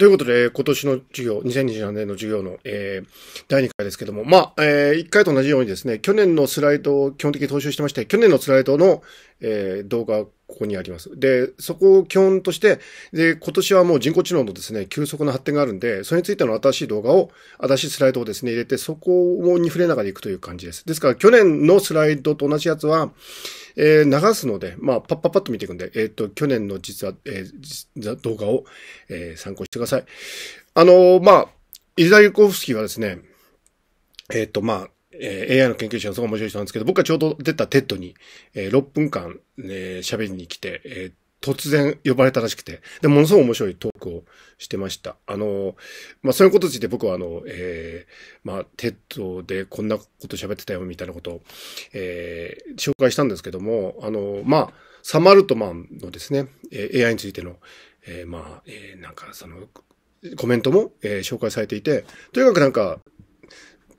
ということで、今年の授業、2023年の授業の、えー、第2回ですけども、まあ、えー、1回と同じようにですね、去年のスライドを基本的に踏襲してまして、去年のスライドの、えー、動画、ここにあります。で、そこを基本として、で、今年はもう人工知能のですね、急速な発展があるんで、それについての新しい動画を、新しいスライドをですね、入れて、そこに触れながらいくという感じです。ですから、去年のスライドと同じやつは、えー、流すので、まあ、パッパッパッと見ていくんで、えっ、ー、と、去年の実は、えー、動画を、えー、参考してください。あのー、まあ、イザユコフスキーはですね、えっ、と、まあ、え AI の研究者のすごい面白い人なんですけど、僕がちょうど出たテッドに、え6分間、ね、喋りに来て、え突然呼ばれたらしくて、で、ものすごく面白いトークをしてました。あの、まあ、そういうことについて僕はあの、えー、まあ、テッドでこんなこと喋ってたよみたいなことを、えー、紹介したんですけども、あの、まあ、サマルトマンのですね、え AI についての、えー、まあ、えー、なんかその、コメントも、えー、紹介されていて、とにかくなんか、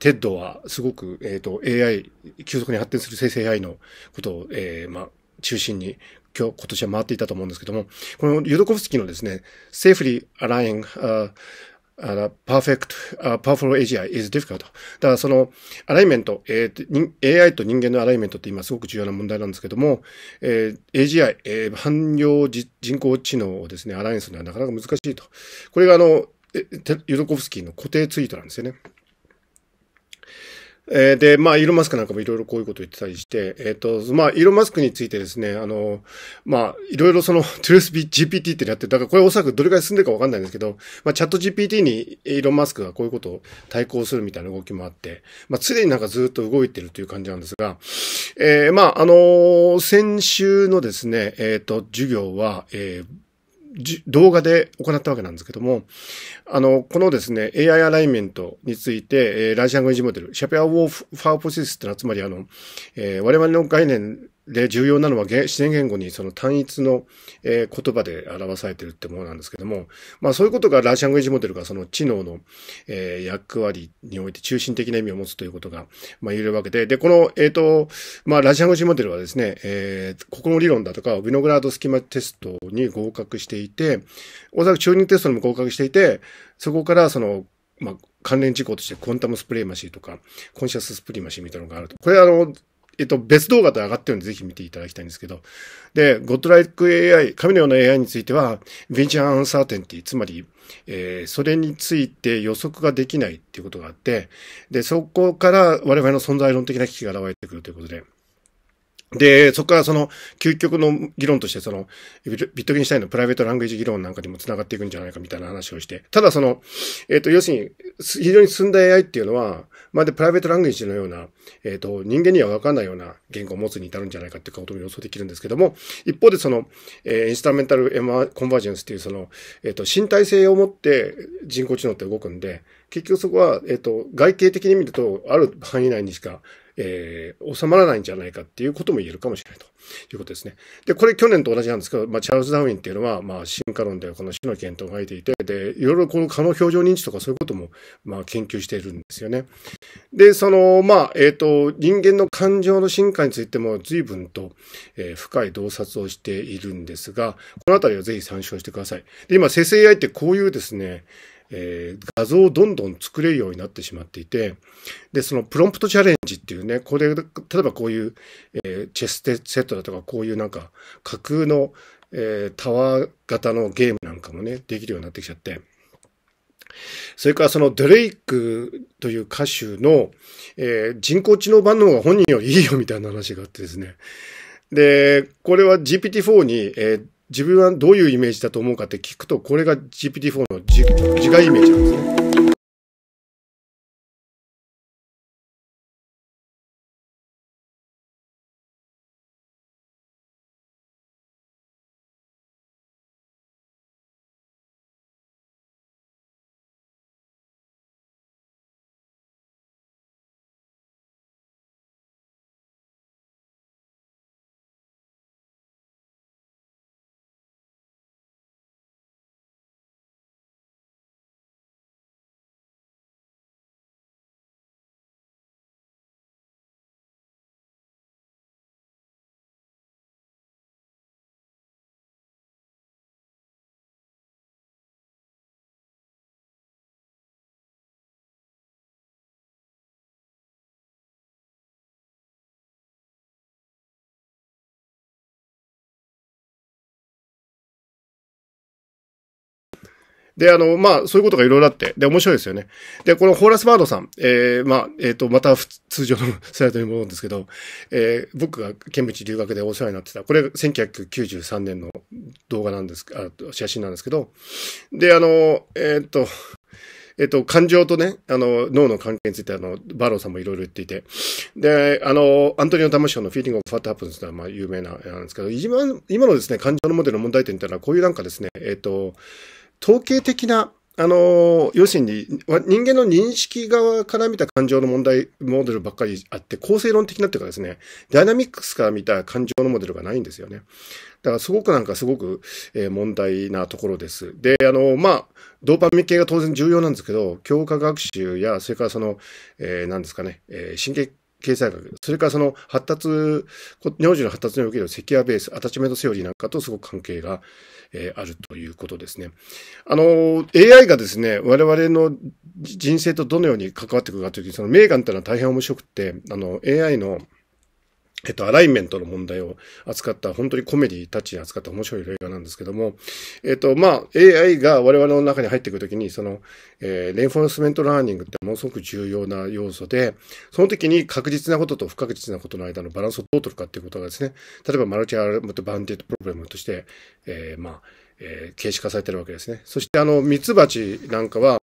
テッドはすごく、えっ、ー、と、AI、急速に発展する生成 AI のことを、えー、まあ、中心に、今日、今年は回っていたと思うんですけども、このユドコフスキーのですね、safely align, uh, uh, perfect, uh, powerful AI is difficult. だからその、アライメント、えー、AI と人間のアライメントって今すごく重要な問題なんですけども、えー、AGI、えー、汎用人工知能をですね、アラインするのはなかなか難しいと。これがあの、ユドコフスキーの固定ツイートなんですよね。えー、で、まあ、イーロン・マスクなんかもいろいろこういうことを言ってたりして、えっ、ー、と、まあ、イーロン・マスクについてですね、あの、まあ、いろいろその、トゥルース GPT ってなって、だからこれおそらくどれくらい進んでるかわかんないんですけど、まあ、チャット GPT にイーロン・マスクがこういうことを対抗するみたいな動きもあって、まあ、常になんかずっと動いてるという感じなんですが、えー、まあ、あの先週のですね、えっ、ー、と、授業は、えー、動画で行ったわけなんですけども、あの、このですね、AI アライメントについて、えー、ランジャングエジモデル、シャペアウォーファーポシスってのは、つまりあの、えー、我々の概念で重要なのは自然言語にその単一の、え言葉で表されているってものなんですけども、まあそういうことがラーシャングエージモデルがその知能の、え役割において中心的な意味を持つということが、まあ言えるわけで、で、この、えっ、ー、と、まあラーシャングエージモデルはですね、えー、ここの理論だとか、ウィノグラードスキマテストに合格していて、おそらくチューニングテストにも合格していて、そこからその、まあ、関連事項として、コンタムスプレイマシーとか、コンシャススプリマシーみたいなのがあると。これ、あの、えっと、別動画で上がってるんで、ぜひ見ていただきたいんですけど。で、ゴッドライク AI、神のような AI については、ベンチャーアンサーテンティ、つまり、えー、それについて予測ができないっていうことがあって、で、そこから我々の存在論的な危機が現れてくるということで、で、そこからその究極の議論としてそのビットゲンシュタインのプライベートラングエージ議論なんかにも繋がっていくんじゃないかみたいな話をして、ただその、えっ、ー、と、要するに非常に進んだ AI っていうのは、まあ、でプライベートラングエージのような、えっ、ー、と、人間にはわかんないような言語を持つに至るんじゃないかっていうことも予想できるんですけども、一方でその、えー、インスタメンタルエマコンバージェンスっていうその、えっ、と、身体性を持って人工知能って動くんで、結局そこは、えっ、と、外形的に見ると、ある範囲内にしかえー、収まらないんじゃないかっていうことも言えるかもしれないということですね。で、これ去年と同じなんですけど、まあ、チャールズ・ダーウィンっていうのは、まあ、進化論ではこの種の検討を書いていて、で、いろいろこの可能表情認知とかそういうことも、まあ、研究しているんですよね。で、その、まあ、えっ、ー、と、人間の感情の進化についても随分と、えー、深い洞察をしているんですが、このあたりはぜひ参照してください。で、今、生成 AI ってこういうですね、えー、画像をどんどん作れるようになってしまっていて、で、そのプロンプトチャレンジっていうね、これ、例えばこういう、えー、チェステセットだとか、こういうなんか架空の、えー、タワー型のゲームなんかもね、できるようになってきちゃって、それからそのドレイクという歌手の、えー、人工知能版の方が本人よりいいよみたいな話があってですね。で、これは GPT-4 に、えー、自分はどういうイメージだと思うかって聞くと、これが GPT-4 の自自我イメージなんですね。で、あの、まあ、そういうことがいろいろあって、で、面白いですよね。で、このホーラスバードさん、えー、まあ、えっ、ー、と、また通常のサイトに戻るんですけど、えー、僕がケンブチ留学でお世話になってた、これ1993年の動画なんです、あ写真なんですけど、で、あの、えっ、ー、と、えっと、感情とね、あの、脳の関係について、あの、バローさんもいろいろ言っていて。で、あの、アントニオ・ダムシオのフィーィング・オファット・ハプンズというのは、まあ、有名な、なんですけど、今、今のですね、感情のモデルの問題点っていうのは、こういうなんかですね、えっと、統計的な、あの、要するに人間の認識側から見た感情の問題、モデルばっかりあって、構成論的なっていうかですね、ダイナミックスから見た感情のモデルがないんですよね。だからすごくなんかすごく、えー、問題なところです。で、あの、まあ、ドーパミン系が当然重要なんですけど、強化学習や、それからその、えー、なんですかね、えー、神経経済学、それからその発達、尿児の発達におけるセキュアベース、アタッチメントセオリーなんかとすごく関係が、えー、あるということですね。あの、AI がですね、我々の人生とどのように関わってくるかというとそのメーガンっていうのは大変面白くて、あの、AI のえっと、アライメントの問題を扱った、本当にコメディタッチに扱った面白い映画なんですけども、えっと、まあ、AI が我々の中に入ってくるときに、その、えー、レインフォースメントラーニングってものすごく重要な要素で、その時に確実なことと不確実なことの間のバランスをどう取るかっていうことがですね、例えばマルチアルムとバンディットプログラムとして、えー、まあ、えー、形式化されてるわけですね。そしてあの、ミツバチなんかは、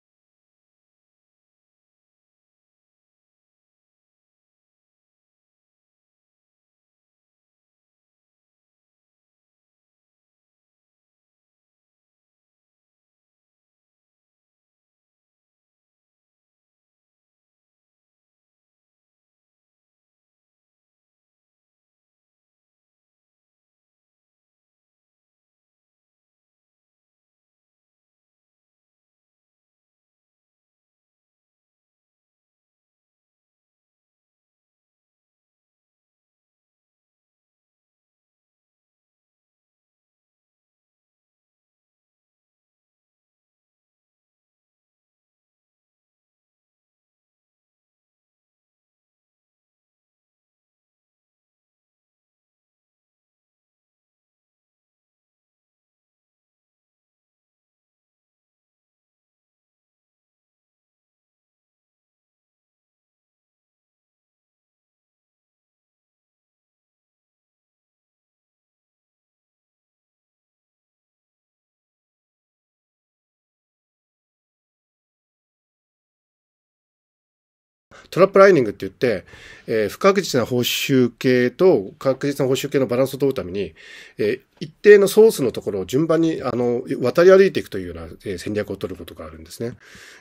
トラップライニングって言って、えー、不確実な報酬系と確実な報酬系のバランスを取るために、えー、一定のソースのところを順番に、あの、渡り歩いていくというような戦略を取ることがあるんですね。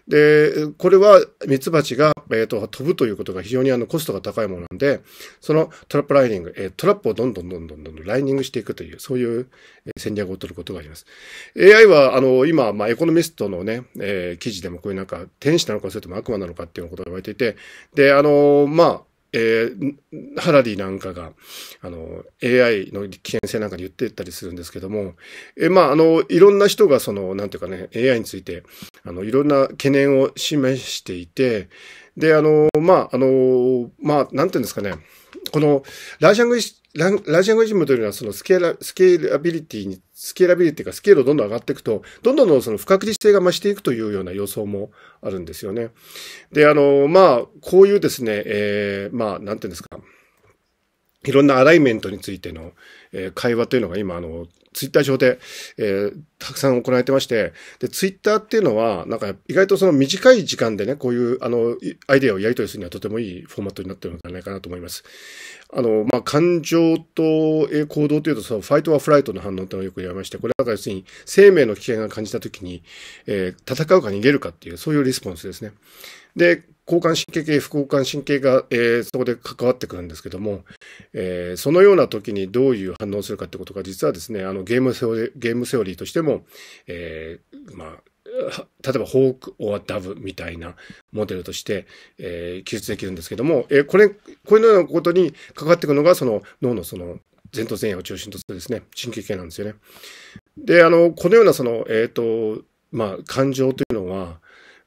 で、これはミツバチが、えっ、ー、と、飛ぶということが非常にあの、コストが高いものなんで、そのトラップライニング、えー、トラップをどんどんどんどんどんどんライニングしていくという、そういう戦略を取ることがあります。AI は、あの、今、まあ、エコノミストのね、えー、記事でもこういうなんか、天使なのかそれとも悪魔なのかっていうことが言われていて、で、あの、まあ、えー、ハラディなんかが、あの、AI の危険性なんかに言ってたりするんですけども、えー、まあ、あの、いろんな人がその、なんていうかね、AI について、あの、いろんな懸念を示していて、で、あの、まあ、あの、まあ、なんていうんですかね、このラージャングリララージャングジムというのはそのスケーラ、スケーラビリティに、スケーラビリティがスケールをどんどん上がっていくと、どんどんその不確実性が増していくというような予想もあるんですよね。で、あの、まあ、こういうですね、えー、まあ、なんていうんですか、いろんなアライメントについての、えー、会話というのが今、あの、ツイッター上で、えー、たくさん行われてまして、で、ツイッターっていうのは、なんか意外とその短い時間でね、こういう、あの、アイデアをやり取りするにはとてもいいフォーマットになってるのではないかなと思います。あの、まあ、感情と行動というと、そのファイトはフライトの反応っていうのをよく言われまして、これなんか要するに生命の危険が感じたときに、えー、戦うか逃げるかっていう、そういうリスポンスですね。で、交感神経系、副交感神経が、えー、そこで関わってくるんですけども、えー、そのような時にどういう反応するかってことが、実はですね、あのゲームセオリー、ゲームセオリーとしても、えー、まあ、例えばホーク・オア・ダブみたいなモデルとして、えー、記述できるんですけども、えー、これ、これのようなことに関わってくるのが、その脳のその前頭前野を中心とするですね、神経系なんですよね。で、あの、このようなその、えっ、ー、と、まあ、感情というのを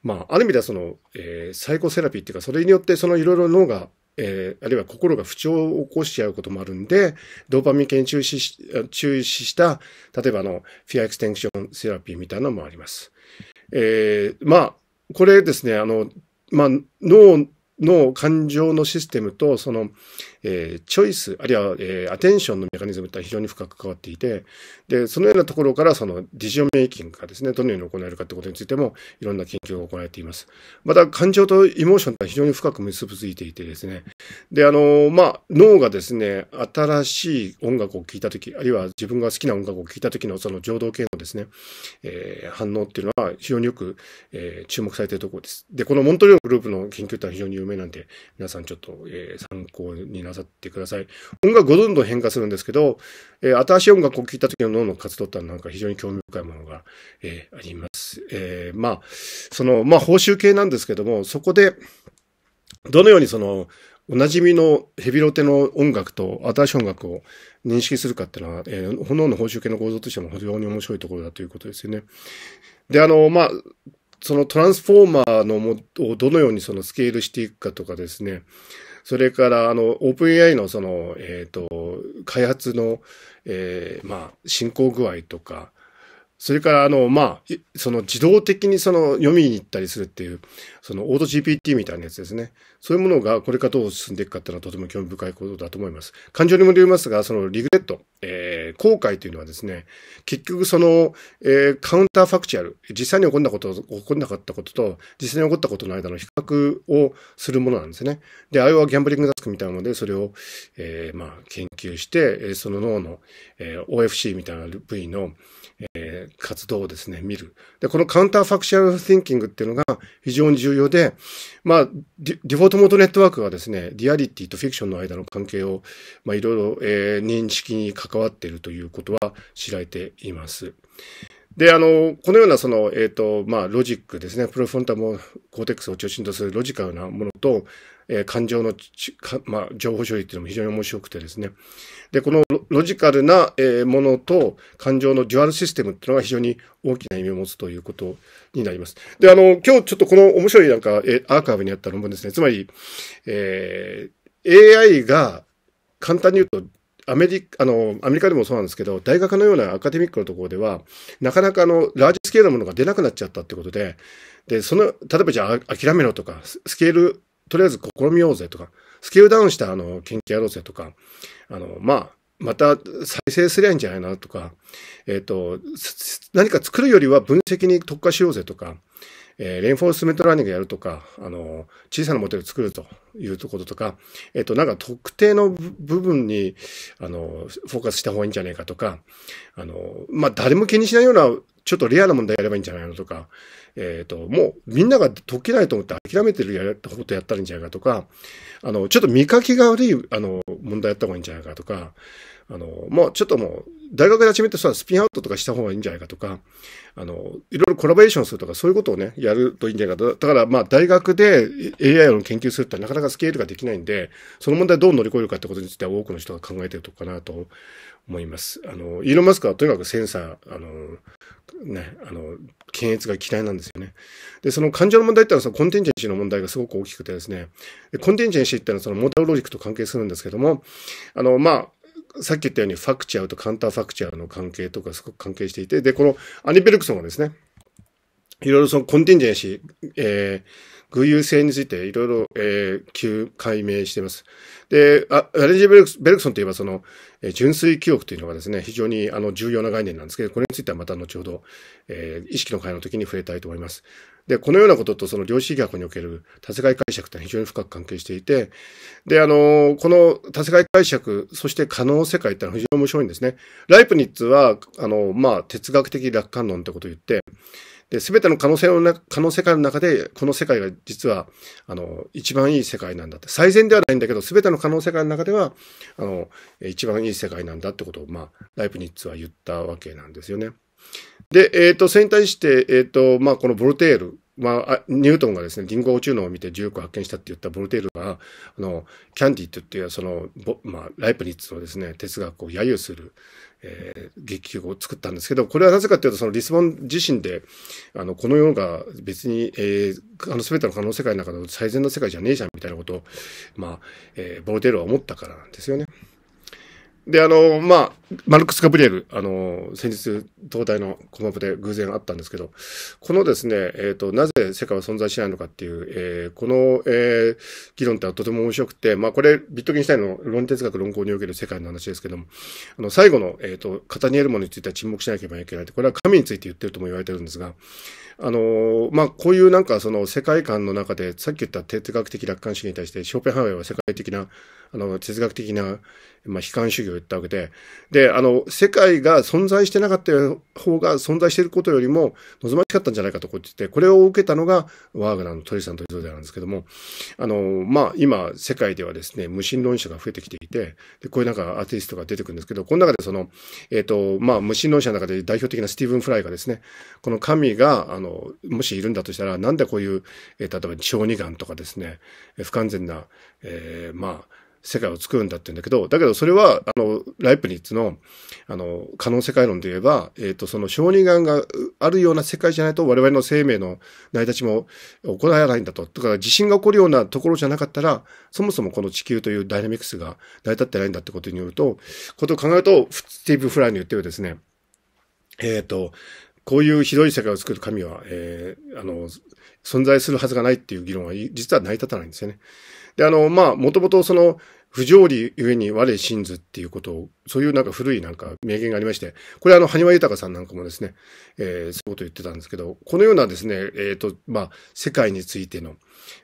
まあ、ある意味ではその、えー、サイコセラピーっていうか、それによってそのいろいろ脳が、えー、あるいは心が不調を起こしちゃうこともあるんで、ドーパミン系に注視し、注視した、例えばあの、フィアエクステンクションセラピーみたいなのもあります。えー、まあ、これですね、あの、まあ、脳の感情のシステムと、その、えー、チョイス、あるいは、えー、アテンションのメカニズムとは非常に深く関わっていて、で、そのようなところから、そのディジオメイキングがですね、どのように行えるかってことについても、いろんな研究が行われています。また、感情とエモーションとは非常に深く結びついていてですね、で、あの、まあ、脳がですね、新しい音楽を聴いたとき、あるいは自分が好きな音楽を聴いたときのその情動系のですね、えー、反応っていうのは非常によく、えー、注目されているところです。で、このモントリオグループの研究とは非常に有名なんで、皆さんちょっと、えー、参考にななさってください。音楽がどんどん変化するんですけど、えー、新しい音楽を聴いた時の脳の活動ってなんか非常に興味深いものが、えー、あります。えー、まあ、その、まあ、報酬系なんですけども、そこで、どのようにその、おなじみのヘビロテの音楽と新しい音楽を認識するかっていうのは、えー、炎の報酬系の構造としても非常に面白いところだということですよね。で、あの、まあ、そのトランスフォーマーのもをどのようにそのスケールしていくかとかですね、それからあの OpenAI のその、えっ、ー、と、開発の、えー、まあ、進行具合とか、それから、あの、まあ、その自動的にその読みに行ったりするっていう、そのオート GPT みたいなやつですね。そういうものがこれからどう進んでいくかっていうのはとても興味深いことだと思います。感情にも出ますが、そのリグレット、えー、後悔というのはですね、結局その、えー、カウンターファクチュアル、実際に起こんなこと、起こんなかったことと、実際に起こったことの間の比較をするものなんですね。で、あれはギャンブリングダスクみたいなので、それを、えー、まあ、研究して、その脳の、えー、OFC みたいな部位の、えー活動をですね、見る。で、このカウンターファクシャルィンキングっていうのが非常に重要で、まあ、ディフォートモードネットワークはですね、リアリティとフィクションの間の関係を、まあ、いろいろ、えー、認識に関わっているということは知られています。で、あの、このようなその、えっ、ー、と、まあ、ロジックですね、プロフォンタもコーテックスを中心とするロジカルなものと、え感情のまあ、情報処理っていうのも非常に面白くてですね。で、このロジカルな、えものと感情のデュアルシステムっていうのが非常に大きな意味を持つということになります。で、あの、今日ちょっとこの面白いなんか、えアーカイブにあった論文ですね。つまり、えー、AI が簡単に言うと、アメリカ、あの、アメリカでもそうなんですけど、大学のようなアカデミックのところでは、なかなかあの、ラージスケールのものが出なくなっちゃったってことで、で、その、例えばじゃあ諦めろとか、スケールとりあえず試みようぜとか、スケールダウンしたあの研究やろうぜとか、あの、まあ、また再生すりゃいいんじゃないなとか、えっ、ー、と、何か作るよりは分析に特化しようぜとか、えー、レインフォースメントラーニングやるとか、あの、小さなモデル作るというところとか、えっ、ー、と、なんか特定の部分に、あの、フォーカスした方がいいんじゃないかとか、あの、まあ、誰も気にしないようなちょっとレアな問題やればいいんじゃないのとか、えっ、ー、と、もうみんなが解けないと思って諦めてるやることやったらいいんじゃないかとか、あの、ちょっと見かけが悪い、あの、問題やった方がいいんじゃないかとか、あの、もうちょっともう、大学で始めてさ、スピンアウトとかした方がいいんじゃないかとか、あの、いろいろコラボレーションするとか、そういうことをね、やるといいんじゃないかと。だから、まあ、大学で AI を研究するってなかなかスケールができないんで、その問題をどう乗り越えるかってことについては多くの人が考えてるとかなと思います。あの、イーロン・マスクはとにかくセンサー、あの、ね、あの、検閲が嫌いなんですよね。で、その感情の問題ってのは、そのコンテンジェンシーの問題がすごく大きくてですね、コンテンジェンシーってのはそのモータルロジックと関係するんですけども、あの、まあ、さっき言ったようにファクチャーとカンターファクチャーの関係とかすごく関係していて、で、このアニ・ベルクソンがですね、いろいろそのコンティンジェンシー、えー、具有性についていろいろ、えー、急解明しています。で、あアレンジベルク・ベルクソンといえばその、えー、純粋記憶というのがですね、非常にあの重要な概念なんですけど、これについてはまた後ほど、えー、意識の会の時に触れたいと思います。で、このようなこととその量子学における多世界解釈というのは非常に深く関係していて、で、あの、この多世界解釈、そして可能世界ってのは非常に面白いんですね。ライプニッツは、あの、まあ、哲学的楽観論ってことを言って、で、すべての可能性の可能世界の中で、この世界が実は、あの、一番いい世界なんだって、最善ではないんだけど、すべての可能世界の中では、あの、一番いい世界なんだってことを、まあ、ライプニッツは言ったわけなんですよね。で、えっ、ー、と、それに対して、えっ、ー、と、まあ、このボルテールまあ、ニュートンがですね、リンゴ宇宙のを見て重力を発見したって言ったボルテールが、あの、キャンディって言って、その、まあ、ライプニッツのですね、哲学を揶揄する、えー、劇曲を作ったんですけど、これはなぜかというと、そのリスボン自身で、あの、この世が別に、えー、あの全ての可能世界の中の最善の世界じゃねえじゃんみたいなことを、まあ、えー、ボルテールは思ったからなんですよね。で、あの、まあ、マルクス・ガブリエル、あの、先日、東大のコッ部で偶然あったんですけど、このですね、えっ、ー、と、なぜ世界は存在しないのかっていう、えー、この、えー、議論ってとても面白くて、まあ、これ、ビットギンシュタインの論哲学論考における世界の話ですけども、あの、最後の、えっ、ー、と、語り得るものについては沈黙しなければいけないって、これは神について言ってるとも言われてるんですが、あの、まあ、こういうなんかその世界観の中で、さっき言った哲学的楽観主義に対して、ショーペンハウェイは世界的なあの、哲学的な、まあ、悲観主義を言ったわけで、で、あの、世界が存在してなかった方が存在していることよりも望ましかったんじゃないかとこう言って、これを受けたのがワーグナーのトリさんという像でなんですけども、あの、まあ、今、世界ではですね、無神論者が増えてきていて、で、こういうなんかアーティストが出てくるんですけど、この中でその、えっ、ー、と、まあ、無神論者の中で代表的なスティーブン・フライがですね、この神が、あの、もしいるんだとしたら、なんでこういう、えー、例えば小児がんとかですね、不完全な、えー、まあ、世界を作るんだって言うんだけど、だけどそれは、あの、ライプニッツの、あの、可能世界論で言えば、えっ、ー、と、その小児癌があるような世界じゃないと我々の生命の成り立ちも行わないんだと。だから地震が起こるようなところじゃなかったら、そもそもこの地球というダイナミクスが成り立ってないんだってことによると、ことを考えると、スティーブ・フラーに言ってるですね、えっ、ー、と、こういうひどい世界を作る神は、えー、あの、存在するはずがないっていう議論は実は成り立たないんですよね。で、あの、まあ、もともとその、不条理ゆえに我真ずっていうことを、そういうなんか古いなんか名言がありまして、これあの、埴輪豊さんなんかもですね、えー、そういうこと言ってたんですけど、このようなですね、えっ、ー、と、まあ、世界についての、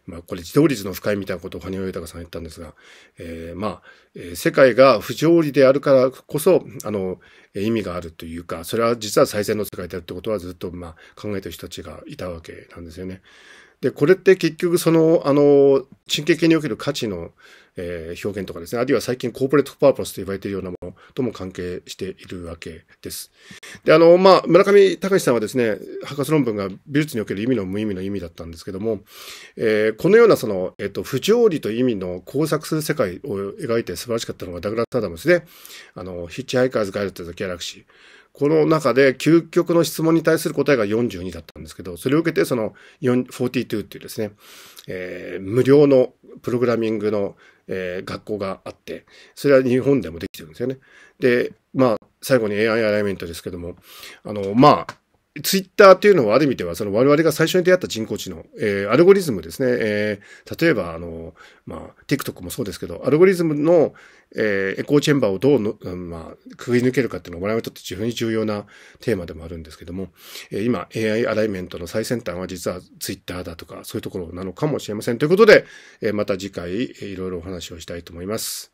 まあ、これ自動率の深いみたいなことを埴輪豊さん言ったんですが、えー、まあ、えー、世界が不条理であるからこそ、あの、意味があるというか、それは実は最善の世界であるってことはずっと、まあ、考えてる人たちがいたわけなんですよね。で、これって結局その、あの、神経系における価値の、えー、表現とかですね、あるいは最近コーポレートパーポスと言われているようなものとも関係しているわけです。で、あの、まあ、村上隆さんはですね、博士論文が美術における意味の無意味の意味だったんですけども、えー、このようなその、えっ、ー、と、不条理と意味の工作する世界を描いて素晴らしかったのがダグラス・アダムスで、あの、ヒッチハイカーズ・ガイド・とギャラクシー。この中で究極の質問に対する答えが42だったんですけど、それを受けてその42っていうですね、えー、無料のプログラミングの、えー、学校があって、それは日本でもできてるんですよね。で、まあ、最後に AI アライメントですけども、あの、まあ、ツイッターっていうのはある意味では、その我々が最初に出会った人工知能、えー、アルゴリズムですね、えー、例えば、あの、まあ、TikTok もそうですけど、アルゴリズムの、えー、エコーチェンバーをどうの、うん、まあ、くぐり抜けるかっていうのは我々にとって非常に重要なテーマでもあるんですけども、えー、今、AI アライメントの最先端は実はツイッターだとか、そういうところなのかもしれません。ということで、えー、また次回、いろいろお話をしたいと思います。